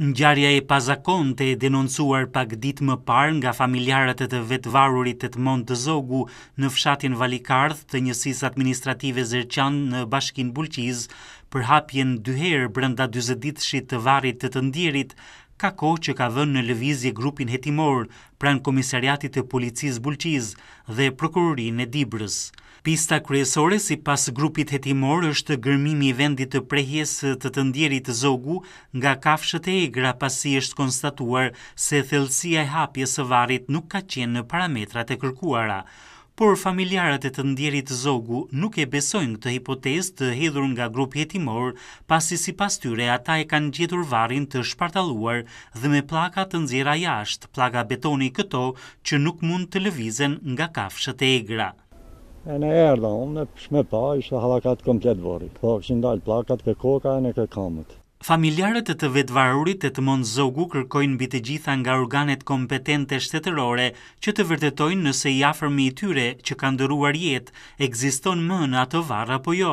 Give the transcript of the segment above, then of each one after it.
Ngjarja e pazakonte e denoncuar pak ditë më parë nga familjarët e të vetvarurit të të mund të zogu në fshatin Valikardh të njësis administrative zërqan në bashkin Bulqiz, për hapjen dy herë brenda 40 ditësh të varrit të të ka kohë që ka vënë në lëvizje grupin hetimor pranë komisariatit të policisë Bulqiz dhe prokurorinë e Dibrës. Pista kryesore si pas grupit hetimor është gërmimi i vendit të prehjes të të të zogu nga kafshët e egra pasi është konstatuar se thelsia e hapjes së varit nuk ka qenë në parametrat e kërkuara por familjarët e të ndjerit zogu nuk e besojnë këtë hipotez të hedhur nga grupi jetimor, pasi si pas tyre ata e kanë gjetur varin të shpartaluar dhe me plaka të nxjera jashtë, plaka betoni këto që nuk mund të lëvizen nga kafshët e egra. E në erda, unë pa, ishte halakat komplet vori. Po, kështë ndalë plakat ke koka e në ke Familjarët e të vetvarurit e të mund zogu kërkojnë bitë gjitha nga organet kompetente shtetërore që të vërtetojnë nëse i afërmi i tyre që kanë dëruar jetë, egziston më në ato varra po jo,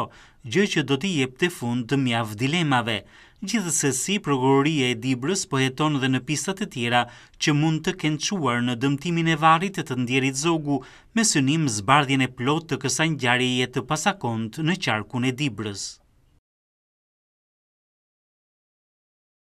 gjë që do t'i jep të fund të mjaf dilemave. Gjithëse si, prokuroria e dibrës po jeton dhe në pistat e tjera që mund të kenquar në dëmtimin e varrit të të ndjerit zogu me sënim zbardhjen e plot të kësa njari jetë të pasakont në qarkun e dibrës.